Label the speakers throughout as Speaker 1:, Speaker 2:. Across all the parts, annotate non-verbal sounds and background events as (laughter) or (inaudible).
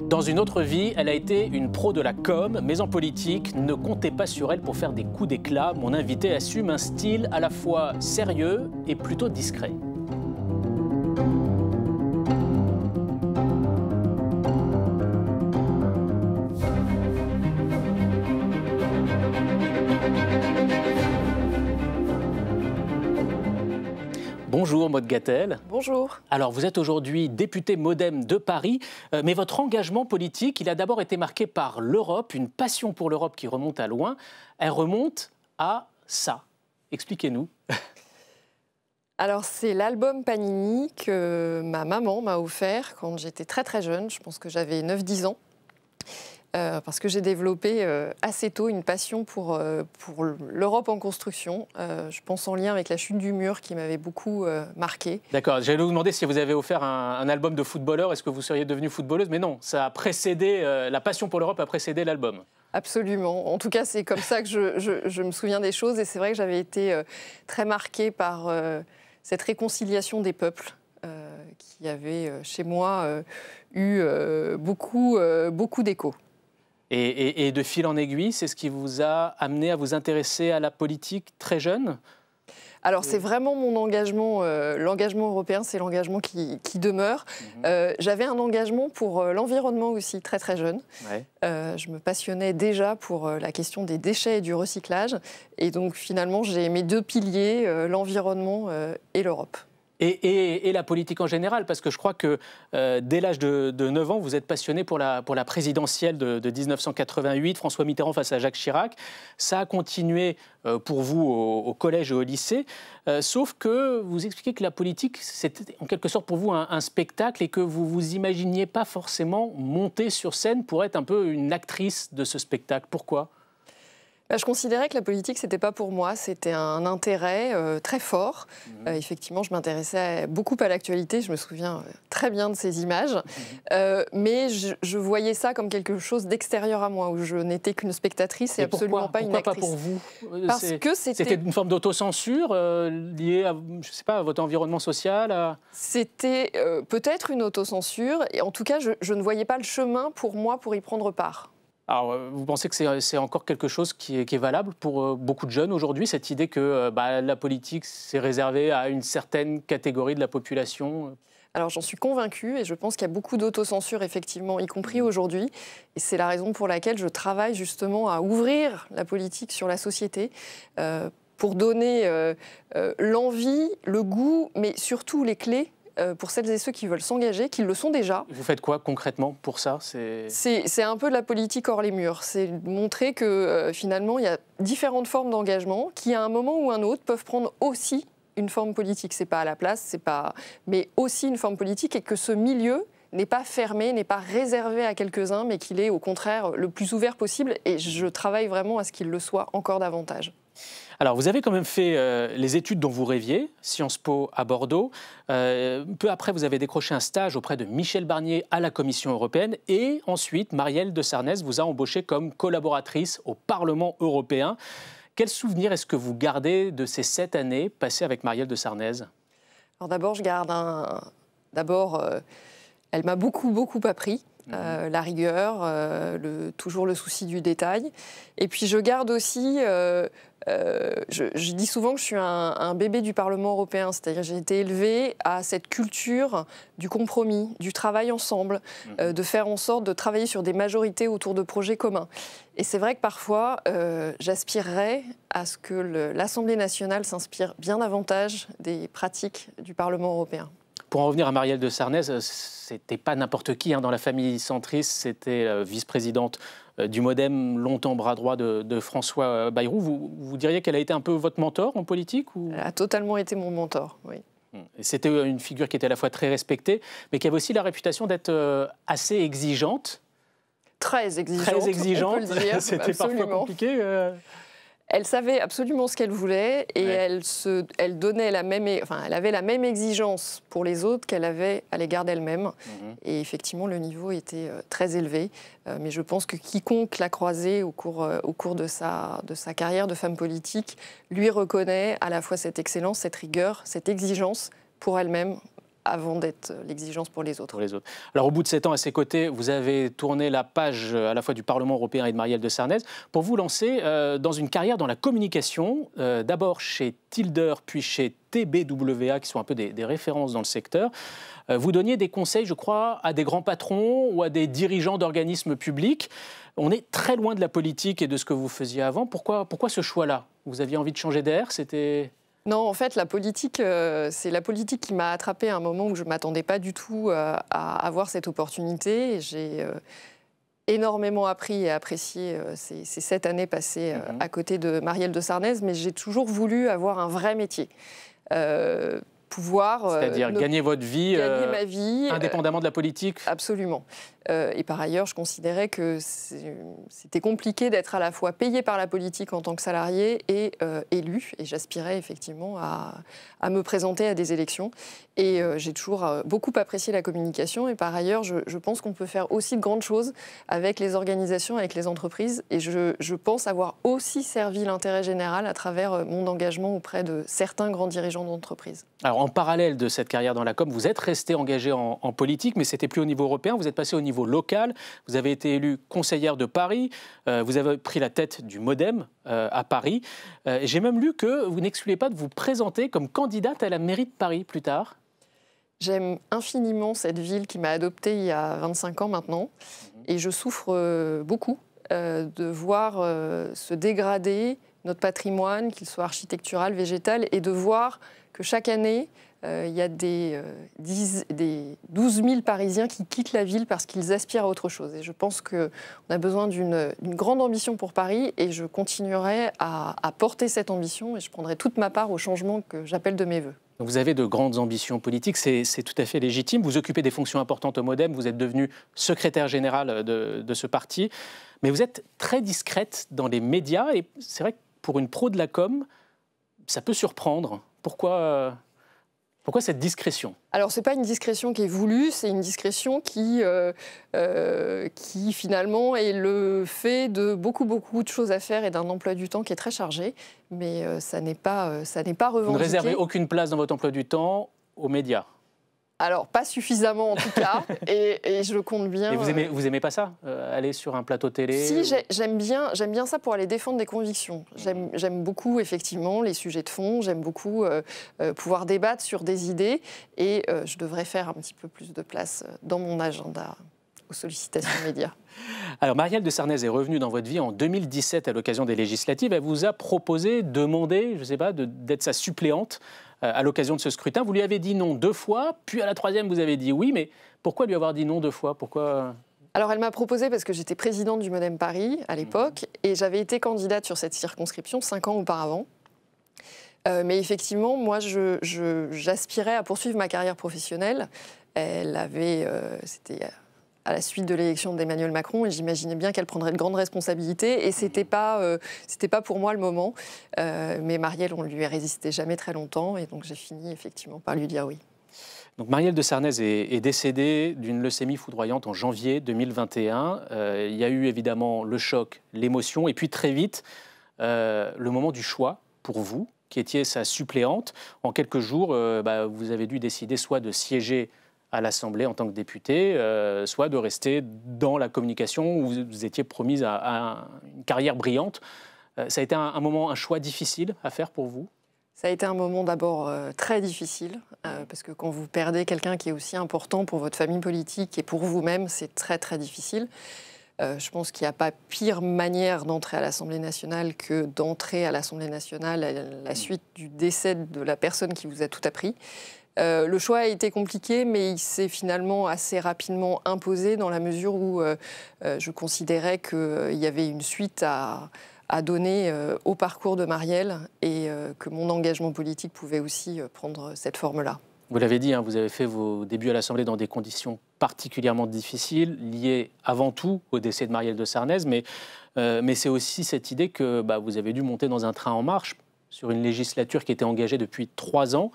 Speaker 1: Dans une autre vie, elle a été une pro de la com, mais en politique, ne comptez pas sur elle pour faire des coups d'éclat. Mon invité assume un style à la fois sérieux et plutôt discret. Bonjour Maud Gattel. Bonjour. Alors vous êtes aujourd'hui député Modem de Paris, euh, mais votre engagement politique, il a d'abord été marqué par l'Europe, une passion pour l'Europe qui remonte à loin. Elle remonte à ça. Expliquez-nous.
Speaker 2: (laughs) Alors c'est l'album Panini que ma maman m'a offert quand j'étais très très jeune, je pense que j'avais 9-10 ans. Euh, parce que j'ai développé euh, assez tôt une passion pour, euh, pour l'Europe en construction. je pense en lien avec la chute du mur qui m'avait beaucoup marqué.
Speaker 1: D'accord, j'allais vous demander si vous avez offert un, album de footballeur, est-ce que vous seriez devenue footballeuse Mais non, ça a précédé, la passion pour l'Europe a précédé l'album.
Speaker 2: Absolument. En tout cas, c'est comme ça que je, je, me souviens des choses. Et c'est vrai que j'avais été très marquée par cette réconciliation des peuples qui avait chez moi eu beaucoup, beaucoup d'écho.
Speaker 1: Et, de fil en aiguille, c'est ce qui vous a amené à vous intéresser à la politique très jeune
Speaker 2: alors euh. c'est vraiment mon engagement, euh, l'engagement européen, c'est l'engagement qui, demeure. Mhm. Euh, j'avais un engagement pour l'environnement aussi très très jeune. je me passionnais déjà pour la question des déchets et du recyclage. Et donc finalement j'ai mes deux piliers, l'environnement et l'Europe
Speaker 1: et, la politique en général, parce que je crois que euh, dès l'âge de, 9 ans, vous êtes passionné pour la, pour la présidentielle de, 1988, François Mitterrand face à Jacques Chirac. Ça a continué euh, pour vous au, collège et au lycée, euh, sauf que vous expliquez que la politique, c'était en quelque sorte pour vous un, un spectacle et que vous ne vous imaginiez pas forcément monter sur scène pour être un peu une actrice de ce spectacle. Pourquoi
Speaker 2: bah, je considérais que la politique, c'était pas pour moi, c'était un intérêt euh, très fort. Mhm. Euh, effectivement, je m'intéressais beaucoup à l'actualité, je me souviens euh, très bien de ces images, mhm. mais je, voyais ça comme quelque chose d'extérieur à moi, où je n'étais qu'une spectatrice et, absolument pas une actrice. pas pour vous Parce que c'était une
Speaker 1: forme d'autocensure liée, à, je sais pas,
Speaker 2: votre environnement social. C'était peut-être une autocensure, et en tout cas, je ne voyais pas le chemin pour moi pour y prendre part.
Speaker 1: Alors, euh, vous pensez que c'est encore quelque chose qui est, valable pour euh, beaucoup de jeunes aujourd'hui, cette idée que euh, bah, la politique, c'est réservée à une certaine catégorie de la population
Speaker 2: alors j'en suis convaincue et je pense qu'il y a beaucoup d'autocensure effectivement, y compris mmh. aujourd'hui. Et c'est la raison pour laquelle je travaille justement à ouvrir la politique sur la société pour donner l'envie, le goût, mais surtout les clés euh, pour celles et ceux qui veulent s'engager, qui le sont déjà. Vous
Speaker 1: faites quoi concrètement pour ça C'est
Speaker 2: un peu de la politique hors les murs. C'est montrer que euh, finalement, il y a différentes formes d'engagement qui, à un moment ou un autre, peuvent prendre aussi une forme politique. C'est pas à la place, c'est pas, mais aussi une forme politique et que ce milieu n'est pas fermé, n'est pas réservé à quelques-uns, mais qu'il est au contraire le plus ouvert possible. Et je travaille vraiment à ce qu'il le soit encore davantage.
Speaker 1: Alors, vous avez quand même fait euh, les études dont vous rêviez, Sciences Po à Bordeaux. Euh, peu après, vous avez décroché un stage auprès de Michel Barnier à la Commission européenne. Et ensuite, Marielle de Sarnez vous a embauché comme collaboratrice au Parlement européen. Quel souvenir est-ce que vous gardez de ces sept années passées avec Marielle de Sarnez
Speaker 2: Alors d'abord, je garde un... D'abord, euh, elle m'a beaucoup, beaucoup appris. Mhm. Euh, la rigueur, euh, toujours le souci du détail. Et puis je garde aussi, euh, je, dis souvent que je suis un, bébé du Parlement européen, c'est-à-dire j'ai été élevé à cette culture du compromis, du travail ensemble, mhm. de faire en sorte de travailler sur des majorités autour de projets communs. Et c'est vrai que parfois, j'aspirerais à ce que l'Assemblée nationale s'inspire bien davantage des pratiques du Parlement européen.
Speaker 1: Pour en revenir à Marielle de Sarnez, euh, c'était pas n'importe qui hein, dans la famille centriste, c'était euh, vice-présidente euh, du Modem, longtemps bras droit de, François Bayrou. Vous, diriez qu'elle a été un peu votre mentor en politique ou... Elle a totalement été mon mentor, oui. Hum. C'était une figure qui était à la fois très respectée, mais qui avait aussi la réputation d'être assez exigeante.
Speaker 2: Très exigeante. Très exigeante. (laughs) C'était parfois compliqué. Elle savait absolument ce qu'elle voulait et elle, donnait la même, enfin, elle avait la même exigence pour les autres qu'elle avait à l'égard d'elle-même. Mhm. Et effectivement, le niveau était euh, très élevé. Euh, mais je pense que quiconque l'a croisée au cours, euh, au cours de, sa, de sa carrière de femme politique lui reconnaît à la fois cette excellence, cette rigueur, cette exigence pour elle-même, avant d'être euh, l'exigence pour les autres.
Speaker 1: Pour les autres. Alors au bout de sept ans à ses côtés, vous avez tourné la page euh, à la fois du Parlement européen et de Marielle de Sarnez pour vous lancer euh, dans une carrière dans la communication, d'abord chez Tilder puis chez TBWA, qui sont un peu des, références dans le secteur. vous donniez des conseils, je crois, à des grands patrons ou à des dirigeants d'organismes publics. On est très loin de la politique et de ce que vous faisiez avant. Pourquoi, pourquoi ce choix-là Vous aviez envie de changer d'air C'était
Speaker 2: non, en fait, la politique, euh, c'est la politique qui m'a attrapée à un moment où je ne m'attendais pas du tout euh, à avoir cette opportunité. J'ai euh, énormément appris et apprécié ces, sept années passées mhm. à côté de Marielle de Sarnez, mais j'ai toujours voulu avoir un vrai métier pouvoir. Euh, C'est-à-dire gagner votre vie, gagner euh, ma vie euh, indépendamment de la politique Absolument. et par ailleurs, je considérais que c'était compliqué d'être à la fois payé par la politique en tant que salarié et élu. Et j'aspirais effectivement à, me présenter à des élections. Et j'ai toujours beaucoup apprécié la communication. Et par ailleurs, je, pense qu'on peut faire aussi de grandes choses avec les organisations, avec les entreprises. Et je, je pense avoir aussi servi l'intérêt général à travers mon engagement auprès de certains grands dirigeants d'entreprises.
Speaker 1: Alors, en parallèle de cette carrière dans la com, vous êtes resté engagé en, politique, mais c'était plus au niveau européen, vous êtes passé au niveau local, vous avez été élu conseillère de Paris, euh, vous avez pris la tête du Modem euh, à Paris. Euh, j'ai même lu que vous n'excluez pas de vous présenter comme candidate à la
Speaker 2: mairie de Paris plus tard. J'aime infiniment cette ville qui m'a adoptée il y a 25 ans maintenant et je souffre beaucoup de voir se dégrader notre patrimoine, qu'il soit architectural, végétal, et de voir que chaque année, euh, il y a des, euh, des, 12 000 Parisiens qui quittent la ville parce qu'ils aspirent à autre chose. Et je pense qu'on a besoin d'une grande ambition pour Paris et je continuerai à, porter cette ambition et je prendrai toute ma part au changement que j'appelle de mes voeux.
Speaker 1: vous avez de grandes ambitions politiques, c'est tout à fait légitime. Vous occupez des fonctions importantes au Modem, vous êtes devenu secrétaire général de ce parti, mais vous êtes très discrète dans les médias et c'est vrai que pour une pro de la com, ça peut surprendre. Pourquoi euh, pourquoi cette discrétion
Speaker 2: Alors, ce n'est pas une discrétion qui est voulue, c'est une discrétion qui, euh, euh, qui, finalement, est le fait de beaucoup, beaucoup de choses à faire et d'un emploi du temps qui est très chargé. Mais ça n'est pas, ça pas revendiqué. Vous ne réservez
Speaker 1: aucune place dans votre emploi du temps aux médias
Speaker 2: alors, pas suffisamment en tout cas, (laughs) et, et, je compte bien. Et vous aimez, euh,
Speaker 1: vous aimez pas ça euh, Aller sur un plateau télé Si,
Speaker 2: j'aime bien, bien ça pour aller défendre des convictions. J'aime beaucoup, effectivement, les sujets de fond, j'aime beaucoup euh, pouvoir débattre sur des idées, et je devrais faire un petit peu plus de place dans mon agenda aux sollicitations médias.
Speaker 1: (laughs) Alors, Marielle de Sarnez est revenue dans votre vie en 2017 à l'occasion des législatives. Elle vous a proposé, demandé, je ne sais pas, d'être sa suppléante euh, à l'occasion de ce scrutin. Vous lui avez dit non deux fois, puis à la troisième, vous avez dit oui, mais pourquoi lui avoir dit non deux fois Pourquoi
Speaker 2: euh alors elle m'a proposé parce que j'étais présidente du Modem Paris à mhm. l'époque et j'avais été candidate sur cette circonscription cinq ans auparavant. Euh, mais effectivement, moi, j'aspirais à poursuivre ma carrière professionnelle. Elle avait, c'était à la suite de l'élection d'Emmanuel Macron et j'imaginais bien qu'elle prendrait de grandes responsabilités et c'était pas, euh, c'était pas pour moi le moment. Euh, mais Marielle, on lui a résisté jamais très longtemps et donc j'ai fini effectivement par lui dire oui.
Speaker 1: Donc Marielle de Sarnez est, décédée d'une leucémie foudroyante en janvier 2021. Euh, il y a eu évidemment le choc, l'émotion, et puis très vite, le moment du choix pour vous, qui étiez sa suppléante. En quelques jours, bah, vous avez dû décider soit de siéger à l'Assemblée en tant que député, euh, soit de rester dans la communication où vous, étiez promise à, une carrière brillante. Euh, ça a été un, moment, un choix difficile à faire pour vous
Speaker 2: ça a été un moment d'abord euh, très difficile, parce que quand vous perdez quelqu'un qui est aussi important pour votre famille politique et pour vous-même, c'est très très difficile. je pense qu'il n'y a pas pire manière d'entrer à l'Assemblée nationale que d'entrer à l'Assemblée nationale à la suite du décès de la personne qui vous a tout appris. Euh, le choix a été compliqué, mais il s'est finalement assez rapidement imposé dans la mesure où euh, euh, je considérais qu'il y avait une suite à, donner au parcours de Marielle et que mon engagement politique pouvait aussi prendre cette forme-là.
Speaker 1: Vous l'avez dit, hein, vous avez fait vos débuts à l'Assemblée dans des conditions particulièrement difficiles, liées avant tout au décès de Marielle de Sarnez, mais, c'est aussi cette idée que bah, vous avez dû monter dans un train en marche sur une législature qui était engagée depuis trois ans.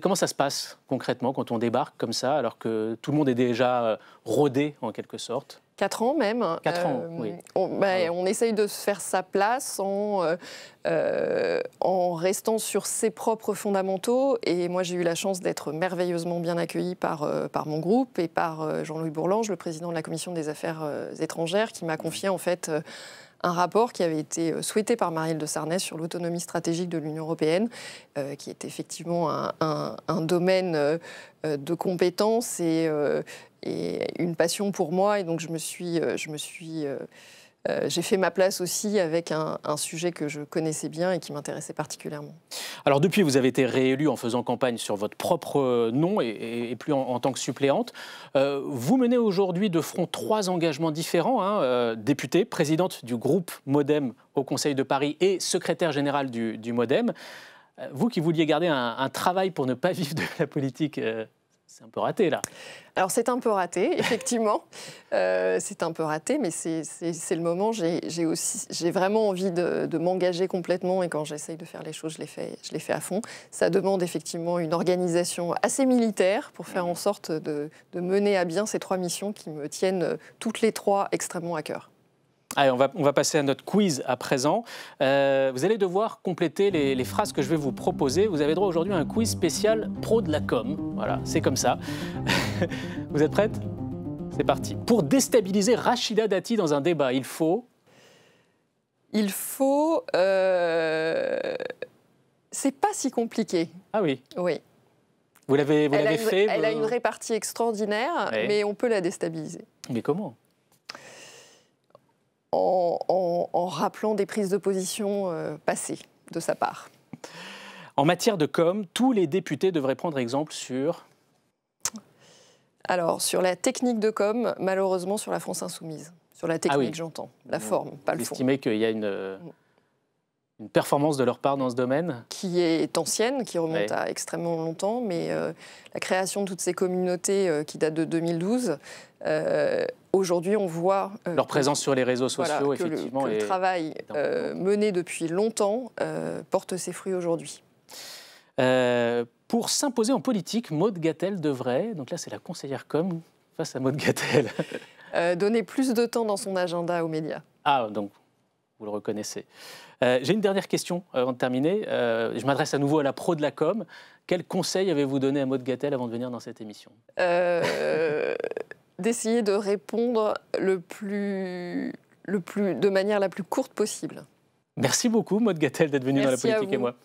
Speaker 1: Comment ça se passe concrètement quand on débarque comme ça, alors que tout le monde est déjà euh, rodé en quelque sorte
Speaker 2: Quatre ans même. Quatre ans, euh, oui. Ben, ah on, essaye de se faire sa place euh, en, restant sur ses propres fondamentaux. Et moi, j'ai eu la chance d'être merveilleusement bien accueilli par, par mon groupe et par Jean-Louis Bourlange, le président de la commission des affaires étrangères, qui m'a confié en fait un rapport qui avait été euh, souhaité par Marielle de Sarnez sur l'autonomie stratégique de l'Union européenne, euh, qui est effectivement un, domaine euh, de compétence et, et, une passion pour moi. Et donc je me suis, je me suis euh, j'ai fait ma place aussi avec un, sujet que je connaissais bien et qui m'intéressait particulièrement.
Speaker 1: Alors depuis, vous avez été réélu en faisant campagne sur votre propre nom et, plus en, tant que suppléante. Euh, vous menez aujourd'hui de front trois engagements différents, hein. euh, députée, présidente du groupe Modem au Conseil de Paris et secrétaire générale du, Modem. Vous qui vouliez garder un, un, travail pour ne pas (laughs) vivre de la politique
Speaker 2: c'est un peu raté là. Alors c'est un peu raté, (laughs) effectivement. Euh, c'est un peu raté, mais c'est le moment. J'ai vraiment envie de, m'engager complètement et quand j'essaye de faire les choses, je les, fais, je les fais à fond. Ça demande effectivement une organisation assez militaire pour faire mhm. en sorte de, de mener à bien ces trois missions qui me tiennent toutes les trois extrêmement à cœur.
Speaker 1: Allez, on va, passer à notre quiz à présent. Euh, vous allez devoir compléter les, phrases que je vais vous proposer. Vous avez droit aujourd'hui à un quiz spécial pro de la com. Voilà, c'est comme ça. (laughs) vous êtes prête C'est parti. Pour déstabiliser Rachida Dati dans un débat, il faut... Il
Speaker 2: faut... Euh, c'est pas si compliqué. Ah oui Oui. Vous l'avez, fait Elle a une répartie extraordinaire, mais on peut la déstabiliser. Mais comment en, rappelant des prises de position euh, passées de sa part.
Speaker 1: En matière de com, tous les députés devraient prendre exemple sur
Speaker 2: Alors, sur la technique de com, malheureusement sur la France insoumise. Sur la ah technique, j'entends, la forme,
Speaker 1: pas le fond. Vous estimez qu'il y a une... Mm une performance de leur part dans ce domaine
Speaker 2: Qui est ancienne, qui remonte à extrêmement longtemps, mais euh, la création de toutes ces communautés euh, qui datent de 2012, euh, aujourd'hui on voit... leur présence sur les réseaux sociaux, effectivement. le, travail mené depuis longtemps porte ses fruits aujourd'hui.
Speaker 1: pour s'imposer en politique, Maude Gattel devrait, donc là c'est la conseillère com face à Maude Gattel,
Speaker 2: donner plus de temps dans son agenda aux médias.
Speaker 1: Ah, donc vous le reconnaissez. Euh, j'ai une dernière question euh, avant de terminer. Euh, je m'adresse à nouveau à la pro de la com. Quel conseil avez-vous donné à Maud Gattel avant de venir dans cette émission
Speaker 2: (laughs) D'essayer de répondre le plus, le plus, de manière la plus courte possible.
Speaker 1: Merci beaucoup, Maud Gattel, d'être venu dans la politique et moi.